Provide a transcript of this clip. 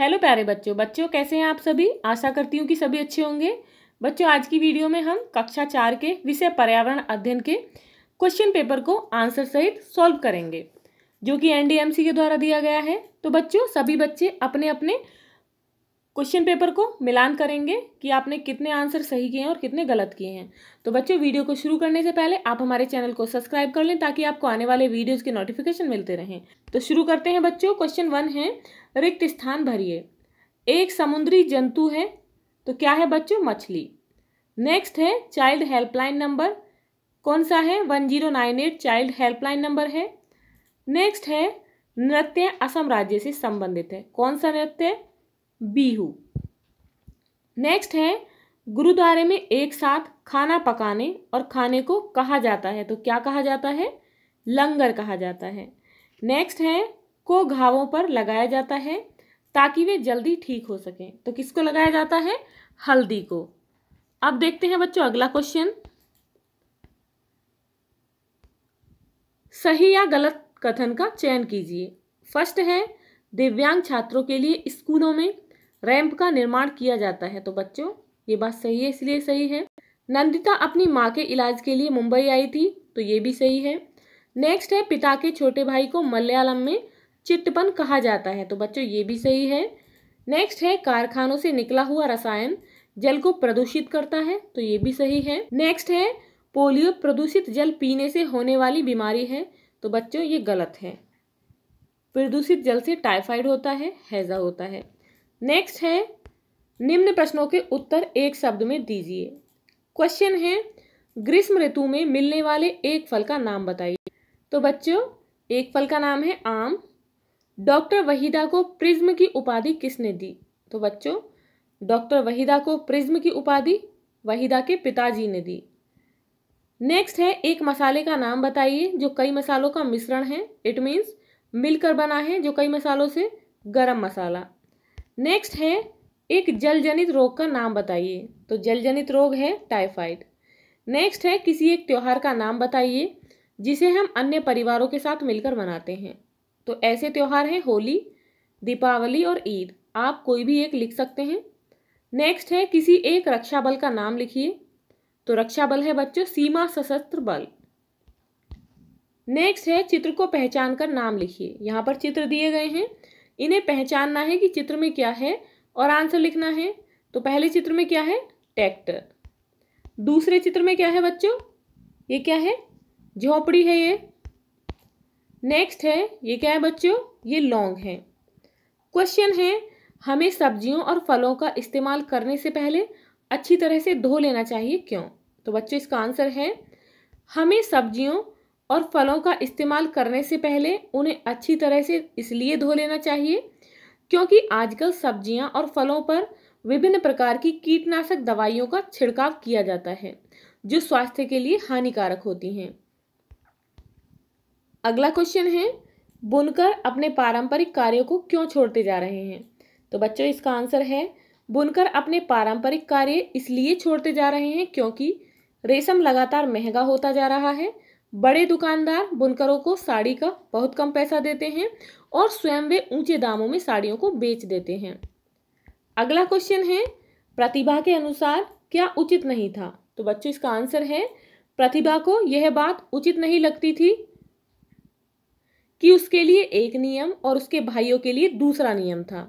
hello प्यारे बच्चों बच्चों कैसे हैं आप सभी आशा करती हूँ कि सभी अच्छे होंगे बच्चों आज की वीडियो में हम कक्षा चार के विषय पर्यावरण अध्ययन के क्वेश्चन पेपर को आंसर सहित सॉल्व करेंगे जो कि एनडीएमसी के द्वारा दिया गया है तो बच्चों सभी बच्चे अपने अपने क्वेश्चन पेपर को मिलान करेंगे कि आपने कितने आंसर सही किए हैं और कितने गलत किए हैं तो बच्चों वीडियो को शुरू करने से पहले आप हमारे चैनल को सब्सक्राइब कर लें ताकि आपको आने वाले वीडियोज़ के नोटिफिकेशन मिलते रहें तो शुरू करते हैं बच्चों क्वेश्चन वन है रिक्त स्थान भरिए एक समुद्री जंतु है तो क्या है बच्चों मछली नेक्स्ट है चाइल्ड हेल्पलाइन नंबर कौन सा है one zero nine eight child helpline number है नेक्स्ट है नृत्य असम राज्य से संबंधित है कौन सा नृत्य बीहू नेक्स्ट है गुरुद्वारे में एक साथ खाना पकाने और खाने को कहा जाता है तो क्या कहा जाता है लंगर कहा जाता है नेक्स्ट है को घावों पर लगाया जाता है ताकि वे जल्दी ठीक हो सकें तो किसको लगाया जाता है हल्दी को अब देखते हैं बच्चों अगला क्वेश्चन सही या गलत कथन का चयन कीजिए फर्स्ट है दिव्यांग छात्रों के लिए स्कूलों में रैंप का निर्माण किया जाता है तो बच्चों ये बात सही है इसलिए सही है नंदिता अपनी माँ के इलाज के लिए मुंबई आई थी तो ये भी सही है नेक्स्ट है पिता के छोटे भाई को मलयालम में चिट्टपन कहा जाता है तो बच्चों ये भी सही है नेक्स्ट है कारखानों से निकला हुआ रसायन जल को प्रदूषित करता है तो ये भी सही है नेक्स्ट है पोलियो प्रदूषित जल पीने से होने वाली बीमारी है तो बच्चों ये गलत है प्रदूषित जल से टाइफाइड होता है हैज़ा होता है नेक्स्ट है निम्न प्रश्नों के उत्तर एक शब्द में दीजिए क्वेश्चन है ग्रीष्म ऋतु में मिलने वाले एक फल का नाम बताइए तो बच्चों एक फल का नाम है आम डॉक्टर वहीदा को प्रिज्म की उपाधि किसने दी तो बच्चों डॉक्टर वहीदा को प्रिज्म की उपाधि वहीदा के पिताजी ने दी नेक्स्ट है एक मसाले का नाम बताइए जो कई मसालों का मिश्रण है इट मीन्स मिलकर बना है जो कई मसालों से गरम मसाला नेक्स्ट है एक जलजनित रोग का नाम बताइए तो जलजनित रोग है टाइफाइड नेक्स्ट है किसी एक त्यौहार का नाम बताइए जिसे हम अन्य परिवारों के साथ मिलकर मनाते हैं तो ऐसे त्यौहार हैं होली दीपावली और ईद आप कोई भी एक लिख सकते हैं नेक्स्ट है किसी एक रक्षा बल का नाम लिखिए तो रक्षा बल है बच्चों सीमा सशस्त्र बल नेक्स्ट है चित्र को पहचान कर नाम लिखिए यहाँ पर चित्र दिए गए हैं इन्हें पहचानना है कि चित्र में क्या है और आंसर लिखना है तो पहले चित्र में क्या है ट्रैक्टर दूसरे चित्र में क्या है बच्चों ये क्या है झोपड़ी है ये नेक्स्ट है ये क्या है बच्चों ये लौंग है क्वेश्चन है हमें सब्जियों और फलों का इस्तेमाल करने से पहले अच्छी तरह से धो लेना चाहिए क्यों तो बच्चों इसका आंसर है हमें सब्जियों और फलों का इस्तेमाल करने से पहले उन्हें अच्छी तरह से इसलिए धो लेना चाहिए क्योंकि आजकल सब्जियां और फलों पर विभिन्न प्रकार की कीटनाशक दवाइयों का छिड़काव किया जाता है जो स्वास्थ्य के लिए हानिकारक होती हैं अगला क्वेश्चन है बुनकर अपने पारंपरिक कार्यों को क्यों छोड़ते जा रहे हैं तो बच्चों इसका आंसर है बुनकर अपने पारंपरिक कार्य इसलिए छोड़ते जा रहे हैं क्योंकि रेशम लगातार महंगा होता जा रहा है बड़े दुकानदार बुनकरों को साड़ी का बहुत कम पैसा देते हैं और स्वयं वे ऊंचे दामों में साड़ियों को बेच देते हैं अगला क्वेश्चन है प्रतिभा के अनुसार क्या उचित नहीं था तो बच्चों इसका आंसर है प्रतिभा को यह बात उचित नहीं लगती थी कि उसके लिए एक नियम और उसके भाइयों के लिए दूसरा नियम था